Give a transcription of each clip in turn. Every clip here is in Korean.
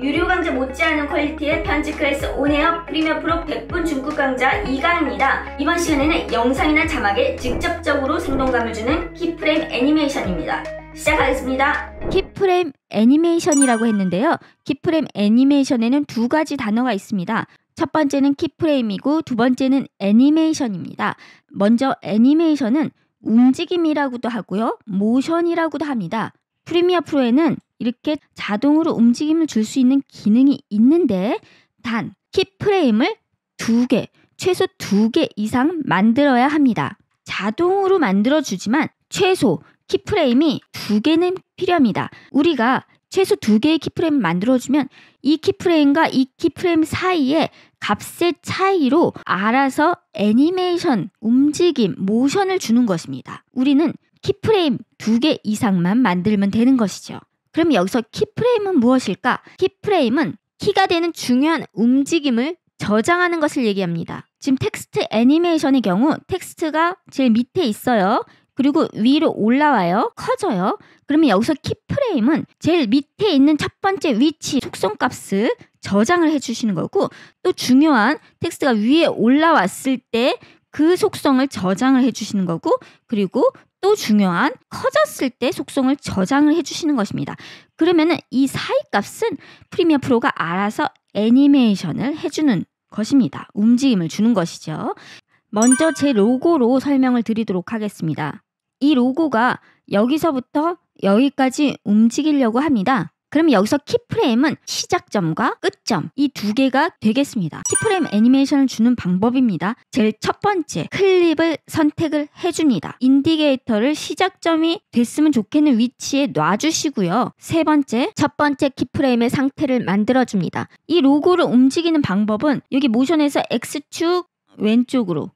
유료 강좌 못지않은 퀄리티의 편집 클래스 온에어 프리미어 프로 100분 중급 강좌 2가입니다. 이번 시간에는 영상이나 자막에 직접적으로 생동감을 주는 키프레임 애니메이션입니다. 시작하겠습니다. 키프레임 애니메이션이라고 했는데요. 키프레임 애니메이션에는 두 가지 단어가 있습니다. 첫 번째는 키프레임이고 두 번째는 애니메이션입니다. 먼저 애니메이션은 움직임이라고도 하고요. 모션이라고도 합니다. 프리미어 프로에는 이렇게 자동으로 움직임을 줄 수 있는 기능이 있는데 단 키프레임을 두 개, 최소 두 개 이상 만들어야 합니다. 자동으로 만들어주지만 최소 키프레임이 두 개는 필요합니다. 우리가 최소 두 개의 키프레임을 만들어주면 이 키프레임과 이 키프레임 사이에 값의 차이로 알아서 애니메이션, 움직임, 모션을 주는 것입니다. 우리는 키프레임 두 개 이상만 만들면 되는 것이죠. 그럼 여기서 키프레임은 무엇일까? 키프레임은 키가 되는 중요한 움직임을 저장하는 것을 얘기합니다. 지금 텍스트 애니메이션의 경우 텍스트가 제일 밑에 있어요. 그리고 위로 올라와요. 커져요. 그러면 여기서 키프레임은 제일 밑에 있는 첫 번째 위치 속성 값을 저장을 해주시는 거고 또 중요한 텍스트가 위에 올라왔을 때 그 속성을 저장을 해주시는 거고 그리고 또 중요한 커졌을 때 속성을 저장을 해주시는 것입니다. 그러면은 이 사이 값은 프리미어 프로가 알아서 애니메이션을 해주는 것입니다. 움직임을 주는 것이죠. 먼저 제 로고로 설명을 드리도록 하겠습니다. 이 로고가 여기서부터 여기까지 움직이려고 합니다. 그럼 여기서 키프레임은 시작점과 끝점 이 두 개가 되겠습니다. 키프레임 애니메이션을 주는 방법입니다. 제일 첫 번째 클립을 선택을 해줍니다. 인디게이터를 시작점이 됐으면 좋겠는 위치에 놔주시고요. 세 번째 첫 번째 키프레임의 상태를 만들어줍니다. 이 로고를 움직이는 방법은 여기 모션에서 X축 왼쪽으로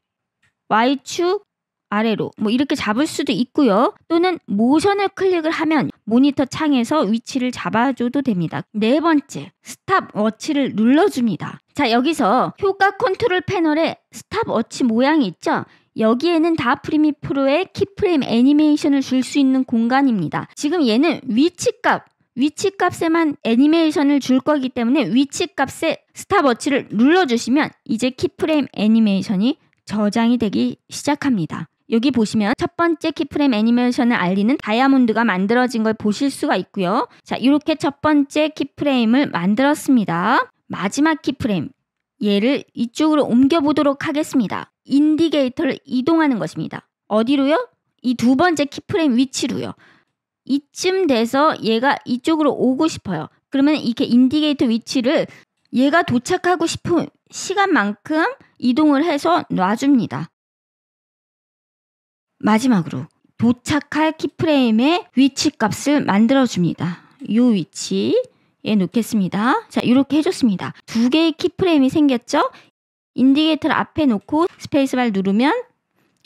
Y축 아래로 뭐 이렇게 잡을 수도 있고요. 또는 모션을 클릭을 하면 모니터 창에서 위치를 잡아줘도 됩니다. 네 번째, 스탑워치를 눌러줍니다. 자, 여기서 효과 컨트롤 패널에 스탑워치 모양이 있죠? 여기에는 다 프리미 프로의 키프레임 애니메이션을 줄 수 있는 공간입니다. 지금 얘는 위치값, 위치값에만 애니메이션을 줄 거기 때문에 위치값에 스탑워치를 눌러주시면 이제 키프레임 애니메이션이 저장이 되기 시작합니다. 여기 보시면 첫 번째 키프레임 애니메이션을 알리는 다이아몬드가 만들어진 걸 보실 수가 있고요. 자, 이렇게 첫 번째 키프레임을 만들었습니다. 마지막 키프레임 얘를 이쪽으로 옮겨보도록 하겠습니다. 인디게이터를 이동하는 것입니다. 어디로요? 이 두 번째 키프레임 위치로요. 이쯤 돼서 얘가 이쪽으로 오고 싶어요. 그러면 이렇게 인디게이터 위치를 얘가 도착하고 싶은 시간만큼 이동을 해서 놔줍니다. 마지막으로 도착할 키프레임의 위치 값을 만들어줍니다. 이 위치에 놓겠습니다. 자, 이렇게 해줬습니다. 두 개의 키프레임이 생겼죠? 인디게이터를 앞에 놓고 스페이스바를 누르면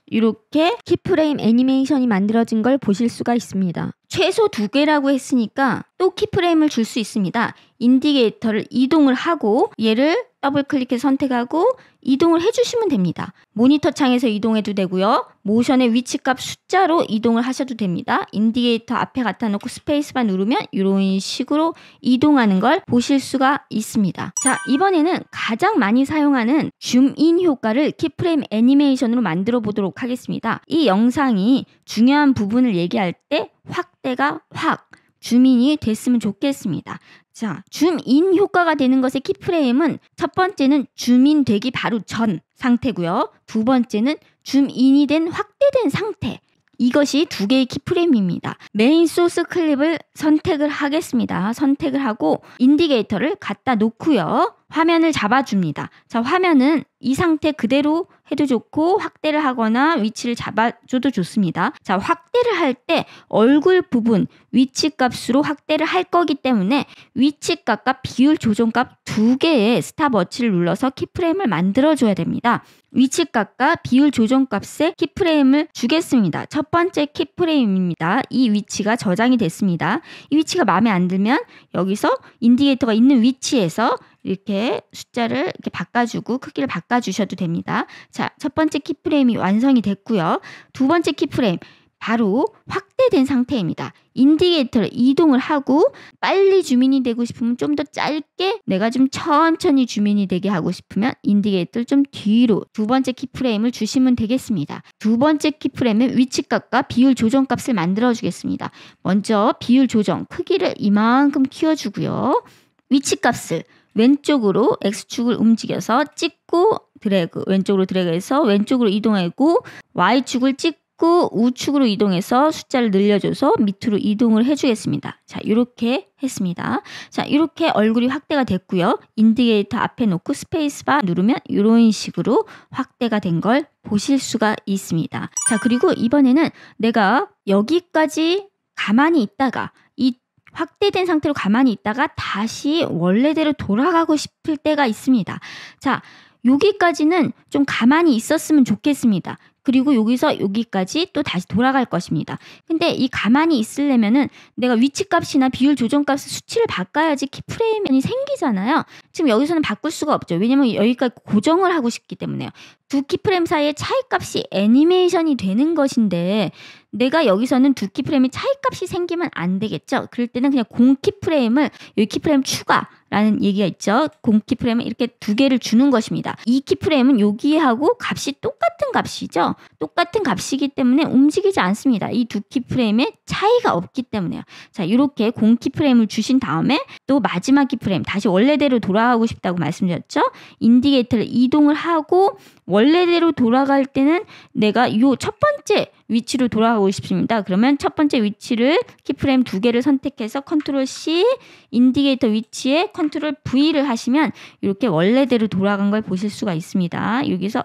이렇게 키프레임 애니메이션이 만들어진 걸 보실 수가 있습니다. 최소 두 개라고 했으니까 또 키프레임을 줄 수 있습니다. 인디게이터를 이동을 하고 얘를 더블 클릭해 선택하고 이동을 해주시면 됩니다. 모니터 창에서 이동해도 되고요. 모션의 위치값 숫자로 이동을 하셔도 됩니다. 인디게이터 앞에 갖다 놓고 스페이스바 누르면 이런 식으로 이동하는 걸 보실 수가 있습니다. 자, 이번에는 가장 많이 사용하는 줌인 효과를 키프레임 애니메이션으로 만들어 보도록 하겠습니다. 이 영상이 중요한 부분을 얘기할 때 확대가 확 주민이 됐으면 좋겠습니다. 자, 줌인 효과가 되는 것의 키프레임은 첫 번째는 주민 되기 바로 전 상태고요. 두 번째는 줌인이 된 확대된 상태. 이것이 두 개의 키프레임입니다. 메인 소스 클립을 선택을 하겠습니다. 선택을 하고 인디게이터를 갖다 놓고요. 화면을 잡아줍니다. 자, 화면은 이 상태 그대로 해도 좋고 확대를 하거나 위치를 잡아줘도 좋습니다. 자, 확대를 할 때 얼굴 부분 위치 값으로 확대를 할 거기 때문에 위치 값과 비율 조정 값 두 개의 스탑워치를 눌러서 키프레임을 만들어 줘야 됩니다. 위치값과 비율 조정값에 키프레임을 주겠습니다. 첫 번째 키프레임입니다. 이 위치가 저장이 됐습니다. 이 위치가 마음에 안 들면 여기서 인디게이터가 있는 위치에서 이렇게 숫자를 이렇게 바꿔주고 크기를 바꿔주셔도 됩니다. 자, 첫 번째 키프레임이 완성이 됐고요. 두 번째 키프레임. 바로 확대된 상태입니다. 인디게이터를 이동을 하고 빨리 주민이 되고 싶으면 좀 더 짧게 내가 좀 천천히 주민이 되게 하고 싶으면 인디게이터를 좀 뒤로 두 번째 키프레임을 주시면 되겠습니다. 두 번째 키프레임은 위치값과 비율 조정값을 만들어 주겠습니다. 먼저 비율 조정 크기를 이만큼 키워주고요. 위치값을 왼쪽으로 X축을 움직여서 찍고 드래그 왼쪽으로 드래그해서 왼쪽으로 이동하고 Y축을 찍고 자꾸 그 우측으로 이동해서 숫자를 늘려줘서 밑으로 이동을 해주겠습니다. 자, 이렇게 했습니다. 자, 이렇게 얼굴이 확대가 됐고요. 인디게이터 앞에 놓고 스페이스바 누르면 이런 식으로 확대가 된 걸 보실 수가 있습니다. 자, 그리고 이번에는 내가 여기까지 가만히 있다가 이 확대된 상태로 가만히 있다가 다시 원래대로 돌아가고 싶을 때가 있습니다. 자, 여기까지는 좀 가만히 있었으면 좋겠습니다. 그리고 여기서 여기까지 또 다시 돌아갈 것입니다. 근데 이 가만히 있으려면은 내가 위치값이나 비율 조정값 수치를 바꿔야지 키프레임이 생기잖아요. 지금 여기서는 바꿀 수가 없죠. 왜냐면 여기까지 고정을 하고 싶기 때문에요. 두 키프레임 사이의 차이값이 애니메이션이 되는 것인데 내가 여기서는 두키프레임이 차이값이 생기면 안 되겠죠. 그럴 때는 그냥 공 키프레임을 여기 키프레임 추가 라는 얘기가 있죠. 공 키프레임은 이렇게 두 개를 주는 것입니다. 이 키프레임은 여기하고 값이 똑같은 값이죠. 똑같은 값이기 때문에 움직이지 않습니다. 이 두 키프레임의 차이가 없기 때문에요. 자, 이렇게 공 키프레임을 주신 다음에 또 마지막 키프레임 다시 원래대로 돌아가고 싶다고 말씀드렸죠. 인디게이터를 이동을 하고 원래대로 돌아갈 때는 내가 이 첫 번째 위치로 돌아가고 싶습니다. 그러면 첫 번째 위치를 키프레임 두 개를 선택해서 컨트롤 C 인디게이터 위치에 컨트롤 V를 하시면 이렇게 원래대로 돌아간 걸 보실 수가 있습니다. 여기서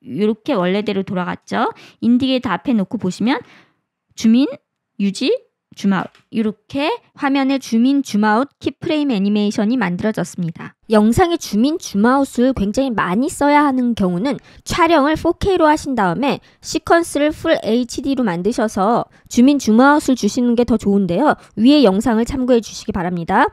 이렇게 원래대로 돌아갔죠. 인디게이터 앞에 놓고 보시면 주민, 유지, 줌아웃 이렇게 화면에 줌인 줌아웃 키프레임 애니메이션이 만들어졌습니다. 영상에 줌인 줌아웃을 굉장히 많이 써야 하는 경우는 촬영을 4K로 하신 다음에 시퀀스를 풀 HD로 만드셔서 줌인 줌아웃을 주시는 게 더 좋은데요. 위에 영상을 참고해 주시기 바랍니다.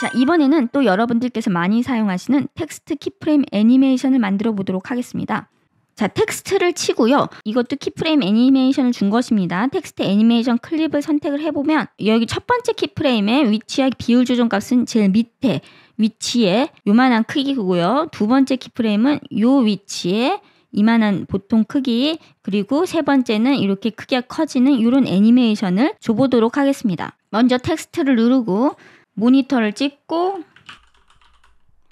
자, 이번에는 또 여러분들께서 많이 사용하시는 텍스트 키프레임 애니메이션을 만들어 보도록 하겠습니다. 자, 텍스트를 치고요. 이것도 키프레임 애니메이션을 준 것입니다. 텍스트 애니메이션 클립을 선택을 해보면 여기 첫 번째 키프레임의 위치와 비율 조정 값은 제일 밑에 위치에 요만한 크기고요. 두 번째 키프레임은 요 위치에 이만한 보통 크기 그리고 세 번째는 이렇게 크기가 커지는 이런 애니메이션을 줘보도록 하겠습니다. 먼저 텍스트를 누르고 모니터를 찍고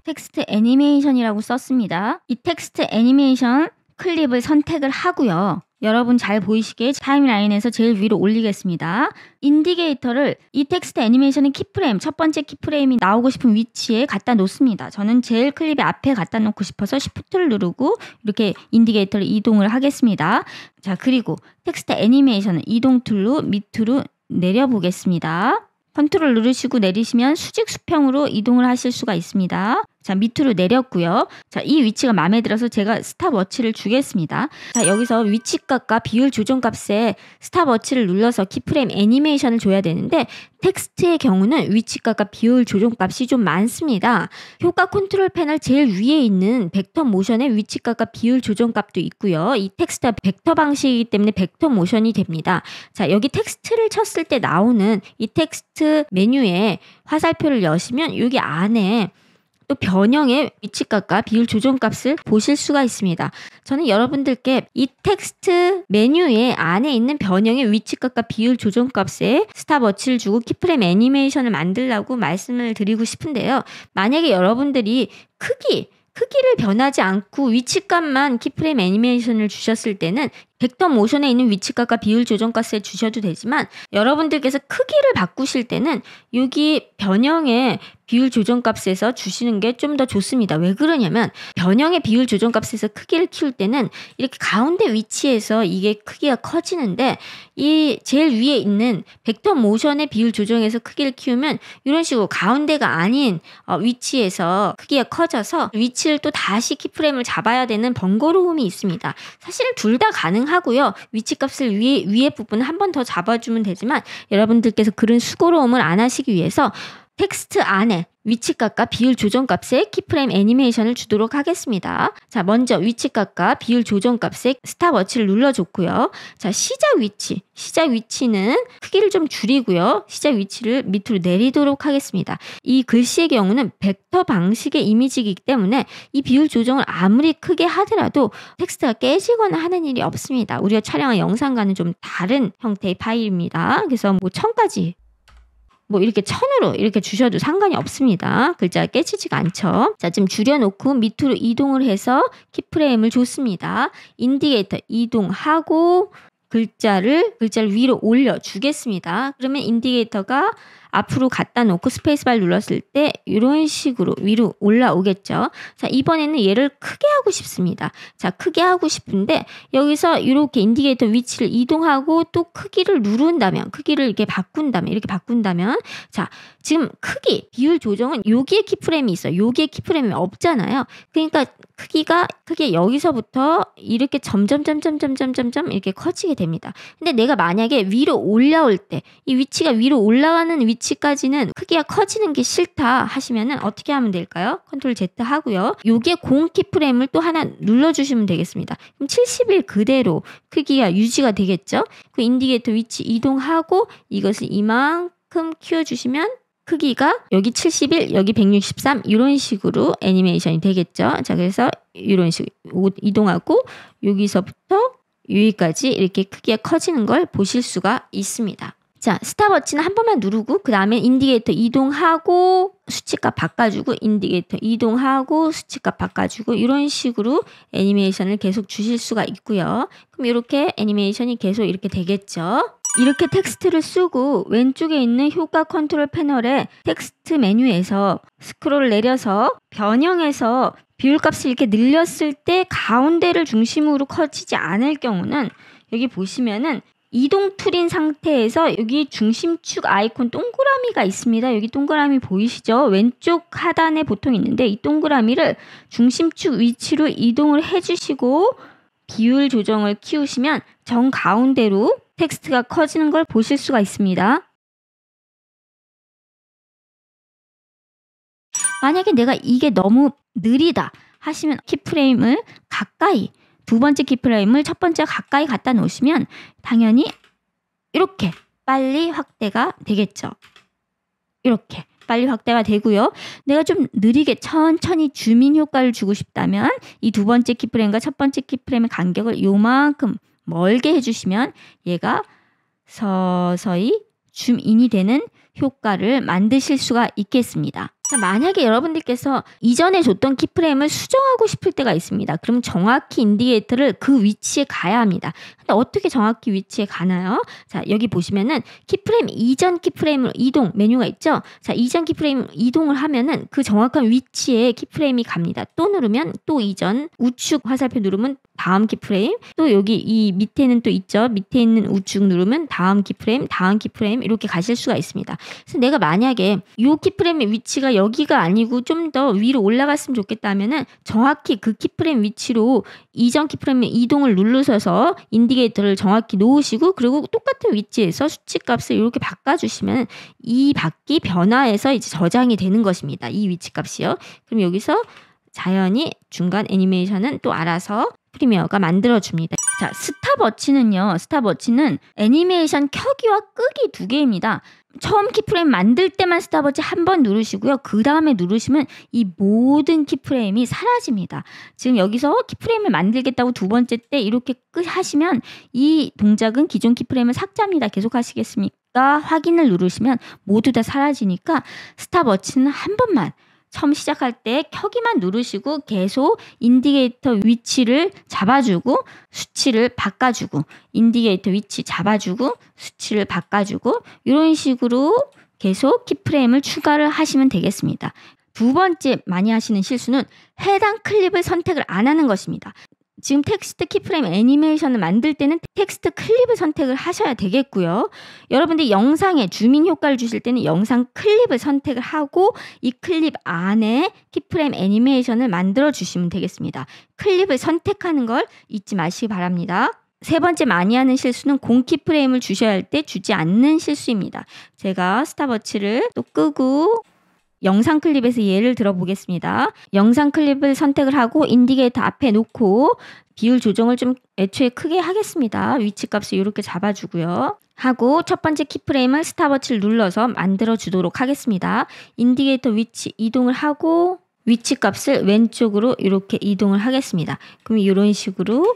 텍스트 애니메이션이라고 썼습니다. 이 텍스트 애니메이션 클립을 선택을 하고요. 여러분 잘 보이시게 타임라인에서 제일 위로 올리겠습니다. 인디게이터를 이 텍스트 애니메이션의 키프레임, 첫 번째 키프레임이 나오고 싶은 위치에 갖다 놓습니다. 저는 제일 클립의 앞에 갖다 놓고 싶어서 시프트를 누르고 이렇게 인디게이터를 이동을 하겠습니다. 자, 그리고 텍스트 애니메이션은 이동 툴로 밑으로 내려보겠습니다. 컨트롤 누르시고 내리시면 수직 수평으로 이동을 하실 수가 있습니다. 자, 밑으로 내렸고요. 자, 이 위치가 마음에 들어서 제가 스탑워치를 주겠습니다. 자, 여기서 위치값과 비율 조정값에 스탑워치를 눌러서 키프레임 애니메이션을 줘야 되는데 텍스트의 경우는 위치값과 비율 조정값이 좀 많습니다. 효과 컨트롤 패널 제일 위에 있는 벡터 모션의 위치값과 비율 조정값도 있고요. 이 텍스트가 벡터 방식이기 때문에 벡터 모션이 됩니다. 자, 여기 텍스트를 쳤을 때 나오는 이 텍스트 메뉴에 화살표를 여시면 여기 안에 또 변형의 위치값과 비율 조정값을 보실 수가 있습니다. 저는 여러분들께 이 텍스트 메뉴의 안에 있는 변형의 위치값과 비율 조정값에 스탑워치를 주고 키프레임 애니메이션을 만들라고 말씀을 드리고 싶은데요. 만약에 여러분들이 크기 크기를 변하지 않고 위치값만 키프레임 애니메이션을 주셨을 때는 백터 모션에 있는 위치값과 비율 조정값을 주셔도 되지만 여러분들께서 크기를 바꾸실 때는 여기 변형의 비율 조정값에서 주시는 게 좀 더 좋습니다. 왜 그러냐면 변형의 비율 조정값에서 크기를 키울 때는 이렇게 가운데 위치에서 이게 크기가 커지는데 이 제일 위에 있는 백터 모션의 비율 조정에서 크기를 키우면 이런 식으로 가운데가 아닌 어, 위치에서 크기가 커져서 위치를 또 다시 키프레임을 잡아야 되는 번거로움이 있습니다. 사실 둘 다 가능한 하고요. 위치값을 위에 위에 부분 을한 번 더 잡아주면 되지만 여러분들께서 그런 수고로움을 안 하시기 위해서 텍스트 안에 위치값과 비율 조정값에 키프레임 애니메이션을 주도록 하겠습니다. 자, 먼저 위치값과 비율 조정값에 스탑워치를 눌러줬고요. 자, 시작 위치. 시작 위치는 크기를 좀 줄이고요. 시작 위치를 밑으로 내리도록 하겠습니다. 이 글씨의 경우는 벡터 방식의 이미지이기 때문에 이 비율 조정을 아무리 크게 하더라도 텍스트가 깨지거나 하는 일이 없습니다. 우리가 촬영한 영상과는 좀 다른 형태의 파일입니다. 그래서 뭐 1000까지 뭐 이렇게 천으로 이렇게 주셔도 상관이 없습니다. 글자깨치지가 않죠. 자, 지금 줄여놓고 밑으로 이동을 해서 키프레임을 줬습니다. 인디게이터 이동하고 글자를 글자를 위로 올려 주겠습니다. 그러면 인디게이터가 앞으로 갖다 놓고 스페이스바를 눌렀을 때 이런 식으로 위로 올라오겠죠. 자, 이번에는 얘를 크게 하고 싶습니다. 자, 크게 하고 싶은데 여기서 이렇게 인디게이터 위치를 이동하고 또 크기를 누른다면 크기를 이렇게 바꾼다면 이렇게 바꾼다면 자, 지금 크기 비율 조정은 여기에 키프레임이 있어요. 여기에 키프레임이 없잖아요. 그러니까 크기가 크게 여기서부터 이렇게 점점 점점 점점 점점 이렇게 커지게 됩니다. 근데 내가 만약에 위로 올라올 때 이 위치가 위로 올라가는 위치까지는 크기가 커지는 게 싫다 하시면은 어떻게 하면 될까요? 컨트롤 Z 하고요. 요게 공 키프레임을 또 하나 눌러 주시면 되겠습니다. 그럼 70일 그대로 크기가 유지가 되겠죠? 그 인디게이터 위치 이동하고 이것을 이만큼 키워 주시면 크기가 여기 71, 여기 163 이런 식으로 애니메이션이 되겠죠. 자, 그래서 이런 식으로 이동하고 여기서부터 여기까지 이렇게 크기가 커지는 걸 보실 수가 있습니다. 자, 스탑워치는 한 번만 누르고 그 다음에 인디게이터 이동하고 수치값 바꿔주고 인디게이터 이동하고 수치값 바꿔주고 이런 식으로 애니메이션을 계속 주실 수가 있고요. 그럼 이렇게 애니메이션이 계속 이렇게 되겠죠. 이렇게 텍스트를 쓰고 왼쪽에 있는 효과 컨트롤 패널의 텍스트 메뉴에서 스크롤 을 내려서 변형해서 비율 값을 이렇게 늘렸을 때 가운데를 중심으로 커지지 않을 경우는 여기 보시면은 이동 툴인 상태에서 여기 중심축 아이콘 동그라미가 있습니다. 여기 동그라미 보이시죠? 왼쪽 하단에 보통 있는데 이 동그라미를 중심축 위치로 이동을 해주시고 비율 조정을 키우시면 정 가운데로 텍스트가 커지는 걸 보실 수가 있습니다. 만약에 내가 이게 너무 느리다 하시면 키프레임을 가까이 두 번째 키프레임을 첫 번째 가까이 갖다 놓으시면 당연히 이렇게 빨리 확대가 되겠죠. 이렇게 빨리 확대가 되고요. 내가 좀 느리게 천천히 주민 효과를 주고 싶다면 이 두 번째 키프레임과 첫 번째 키프레임의 간격을 요만큼 멀게 해주시면 얘가 서서히 줌인이 되는 효과를 만드실 수가 있겠습니다. 자, 만약에 여러분들께서 이전에 줬던 키프레임을 수정하고 싶을 때가 있습니다. 그럼 정확히 인디게이터를 그 위치에 가야 합니다. 근데 어떻게 정확히 위치에 가나요? 자, 여기 보시면은 키프레임 이전 키프레임으로 이동 메뉴가 있죠? 자, 이전 키프레임 이동을 하면은 그 정확한 위치에 키프레임이 갑니다. 또 누르면 또 이전, 우측 화살표 누르면 다음 키프레임, 또 여기 이 밑에는 또 있죠? 밑에 있는 우측 누르면 다음 키프레임, 다음 키프레임 이렇게 가실 수가 있습니다. 그래서 내가 만약에 이 키프레임의 위치가 여기가 아니고 좀 더 위로 올라갔으면 좋겠다면은 정확히 그 키프레임 위치로 이전 키프레임 이동을 눌러서서 인디게이터를 정확히 놓으시고 그리고 똑같은 위치에서 수치값을 이렇게 바꿔주시면 이 바퀴 변화에서 이제 저장이 되는 것입니다. 이 위치값이요. 그럼 여기서 자연히 중간 애니메이션은 또 알아서 프리미어가 만들어줍니다. 자, 스탑워치는요. 스탑워치는 애니메이션 켜기와 끄기 두 개입니다. 처음 키프레임 만들 때만 스탑워치 한 번 누르시고요. 그 다음에 누르시면 이 모든 키프레임이 사라집니다. 지금 여기서 키프레임을 만들겠다고 두 번째 때 이렇게 끝 하시면 이 동작은 기존 키프레임을 삭제합니다. 계속 하시겠습니까? 확인을 누르시면 모두 다 사라지니까 스탑워치는 한 번만 처음 시작할 때 켜기만 누르시고 계속 인디게이터 위치를 잡아주고 수치를 바꿔주고 인디게이터 위치 잡아주고 수치를 바꿔주고 이런 식으로 계속 키프레임을 추가를 하시면 되겠습니다. 두 번째 많이 하시는 실수는 해당 클립을 선택을 안 하는 것입니다. 지금 텍스트 키프레임 애니메이션을 만들 때는 텍스트 클립을 선택을 하셔야 되겠고요. 여러분들 영상에 줌인 효과를 주실 때는 영상 클립을 선택을 하고 이 클립 안에 키프레임 애니메이션을 만들어 주시면 되겠습니다. 클립을 선택하는 걸 잊지 마시기 바랍니다. 세 번째 많이 하는 실수는 공 키프레임을 주셔야 할 때 주지 않는 실수입니다. 제가 스타버치를 또 끄고 영상 클립에서 예를 들어보겠습니다. 영상 클립을 선택을 하고 인디게이터 앞에 놓고 비율 조정을 좀 애초에 크게 하겠습니다. 위치 값을 이렇게 잡아주고요. 하고 첫 번째 키프레임을 스타워치를 눌러서 만들어 주도록 하겠습니다. 인디게이터 위치 이동을 하고 위치 값을 왼쪽으로 이렇게 이동을 하겠습니다. 그럼 이런 식으로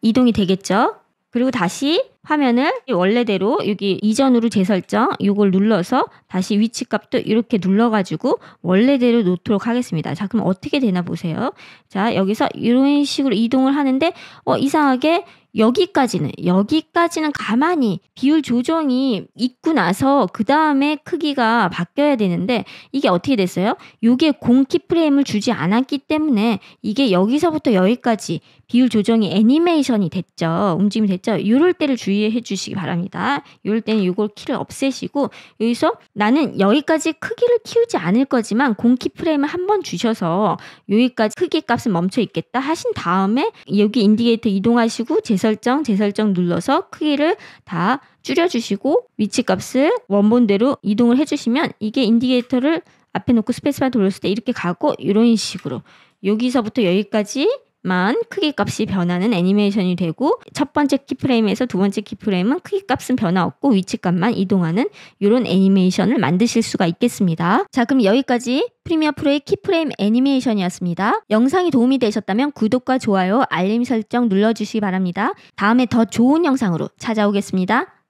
이동이 되겠죠? 그리고 다시 화면을 원래대로 여기 이전으로 재설정 이걸 눌러서 다시 위치 값도 이렇게 눌러가지고 원래대로 놓도록 하겠습니다. 자 그럼 어떻게 되나 보세요. 자 여기서 이런 식으로 이동을 하는데 어 이상하게 여기까지는 여기까지는 가만히 비율 조정이 있고 나서 그 다음에 크기가 바뀌어야 되는데 이게 어떻게 됐어요? 요게 공키 프레임을 주지 않았기 때문에 이게 여기서부터 여기까지 비율 조정이 애니메이션이 됐죠. 움직임이 됐죠. 이럴 때를 주의 주의해 주시기 바랍니다. 이럴 때는 이걸 키를 없애시고 여기서 나는 여기까지 크기를 키우지 않을 거지만 공키 프레임을 한번 주셔서 여기까지 크기 값은 멈춰 있겠다 하신 다음에 여기 인디게이터 이동하시고 재설정 재설정 눌러서 크기를 다 줄여주시고 위치 값을 원본대로 이동을 해주시면 이게 인디게이터를 앞에 놓고 스페이스바 돌렸을 때 이렇게 가고 이런 식으로 여기서부터 여기까지 만 크기 값이 변하는 애니메이션이 되고 첫 번째 키프레임에서 두 번째 키프레임은 크기 값은 변화 없고 위치 값만 이동하는 이런 애니메이션을 만드실 수가 있겠습니다. 자, 그럼 여기까지 프리미어 프로의 키프레임 애니메이션이었습니다. 영상이 도움이 되셨다면 구독과 좋아요, 알림 설정 눌러주시기 바랍니다. 다음에 더 좋은 영상으로 찾아오겠습니다.